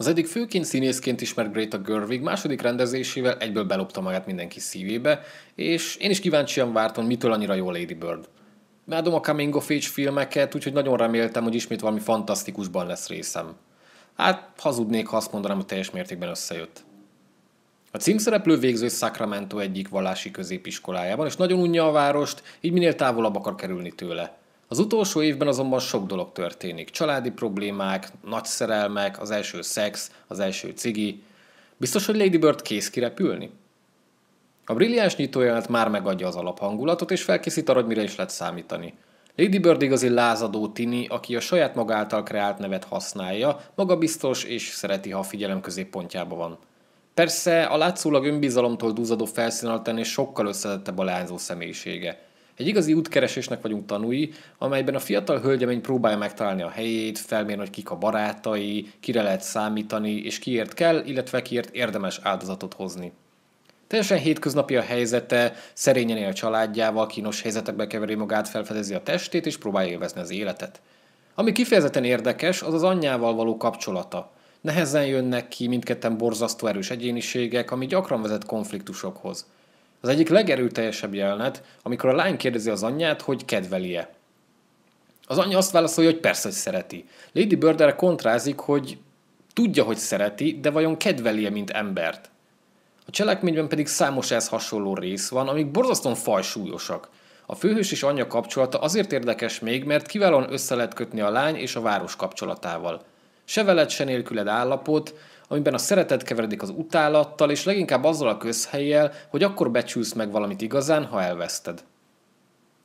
Az eddig főként színészként ismert Greta Görvig második rendezésével egyből belopta magát mindenki szívébe, és én is kíváncsian vártam, mitől annyira jó Lady Bird. Mádom a coming of age filmeket, úgyhogy nagyon reméltem, hogy ismét valami fantasztikusban lesz részem. Hát hazudnék, ha azt mondanám, hogy teljes mértékben összejött. A címszereplő végző Sacramento egyik vallási középiskolájában, és nagyon unja a várost, így minél távolabb akar kerülni tőle. Az utolsó évben azonban sok dolog történik. Családi problémák, nagy szerelmek, az első szex, az első cigi. Biztos, hogy Lady Bird kész kirepülni? A brilliáns nyitójelent már megadja az alaphangulatot, és felkészít arra, hogy mire is lehet számítani. Lady Bird igazi lázadó tini, aki a saját maga által kreált nevet használja, magabiztos és szereti, ha a figyelem középpontjába van. Persze a látszólag önbizalomtól dúzadó felszín alatt ennél sokkal összetettebb a lázó személyisége – egy igazi útkeresésnek vagyunk tanúi, amelyben a fiatal hölgyemény próbálja megtalálni a helyét, felmérni, hogy kik a barátai, kire lehet számítani, és kiért kell, illetve kiért érdemes áldozatot hozni. Teljesen hétköznapi a helyzete, szerényen él a családjával, kínos helyzetekbe keveri magát, felfedezi a testét és próbálja élvezni az életet. Ami kifejezetten érdekes, az az anyjával való kapcsolata. Nehezen jönnek ki mindketten borzasztó erős egyéniségek, ami gyakran vezet konfliktusokhoz. Az egyik legerőteljesebb jelenet, amikor a lány kérdezi az anyját, hogy kedveli-e. Az anyja azt válaszolja, hogy persze, hogy szereti. Lady Bird erre kontrázik, hogy tudja, hogy szereti, de vajon kedveli-e, mint embert. A cselekményben pedig számos ehhez hasonló rész van, amik borzasztóan fajsúlyosak. A főhős és anyja kapcsolata azért érdekes még, mert kiválóan össze lehet kötni a lány és a város kapcsolatával se veled, se nélküled állapot, amiben a szeretet keveredik az utálattal, és leginkább azzal a közhelyjel, hogy akkor becsülsz meg valamit igazán, ha elveszted.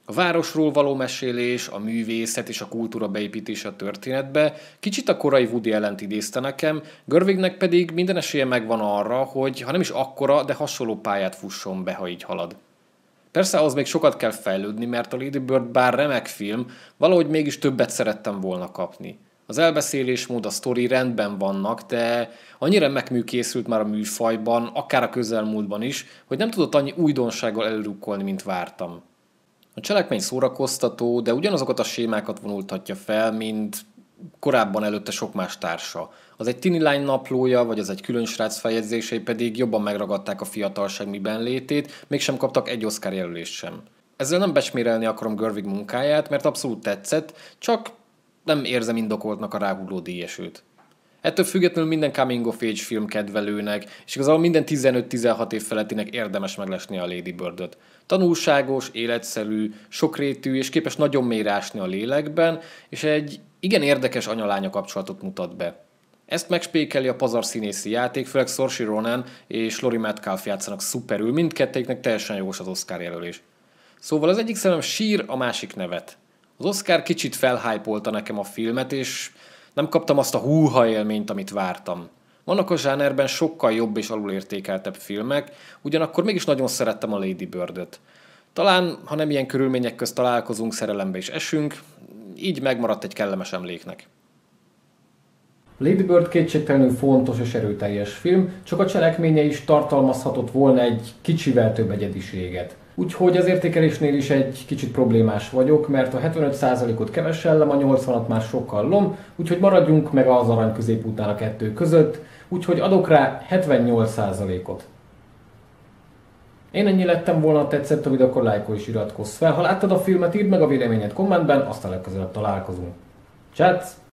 A városról való mesélés, a művészet és a kultúra beépítése a történetbe kicsit a korai Woody ellent idézte nekem, Görvignek pedig minden esélye megvan arra, hogy ha nem is akkora, de hasonló pályát fusson be, ha így halad. Persze az még sokat kell fejlődni, mert a Lady Bird bár remek film, valahogy mégis többet szerettem volna kapni. Az elbeszélésmód, a sztori rendben vannak, de annyira megműkészült már a műfajban, akár a közelmúltban is, hogy nem tudott annyi újdonsággal előrukkolni, mint vártam. A cselekmény szórakoztató, de ugyanazokat a sémákat vonultatja fel, mint korábban előtte sok más társa. Az egy tini lány naplója, vagy az egy külön srác feljegyzései pedig jobban megragadták a fiatalság miben létét, mégsem kaptak egy Oscar jelölést sem. Ezzel nem besmérelni akarom Görvig munkáját, mert abszolút tetszett, csak nem érzem indokoltnak a ráhulló díjesőt. Ettől függetlenül minden coming of age film kedvelőnek, és igazából minden 15-16 év felettinek érdemes meglesni a Lady Birdöt. Tanulságos, életszerű, sokrétű, és képes nagyon mérásni a lélekben, és egy igen érdekes anyalánya kapcsolatot mutat be. Ezt megspékeli a pazar színészi játék, főleg Sorsi Ronan és Lori Metcalf játszanak szuperül, mindkettőjüknek teljesen jogos az Oscar jelölés. Szóval az egyik szemem sír, a másik nevet. Az Oscar kicsit felhájpolta nekem a filmet, és nem kaptam azt a húha élményt, amit vártam. Vannak a zsánerben sokkal jobb és alulértékeltebb filmek, ugyanakkor mégis nagyon szerettem a Lady Bird-öt. Talán, ha nem ilyen körülmények közt találkozunk, szerelembe is esünk, így megmaradt egy kellemes emléknek. Lady Bird kétségtelenül fontos és erőteljes film, csak a cselekménye is tartalmazhatott volna egy kicsivel több egyediséget. Úgyhogy az értékelésnél is egy kicsit problémás vagyok, mert a 75%-ot kevesellem, a 80-at már sokkal lom, úgyhogy maradjunk meg az arany középútnál a kettő között, úgyhogy adok rá 78%-ot. Én ennyi lettem volna, ha tetszett a videó, akkor lájkolj és iratkozz fel. Ha láttad a filmet, írd meg a véleményed kommentben, aztán legközelebb találkozunk. Csátsz!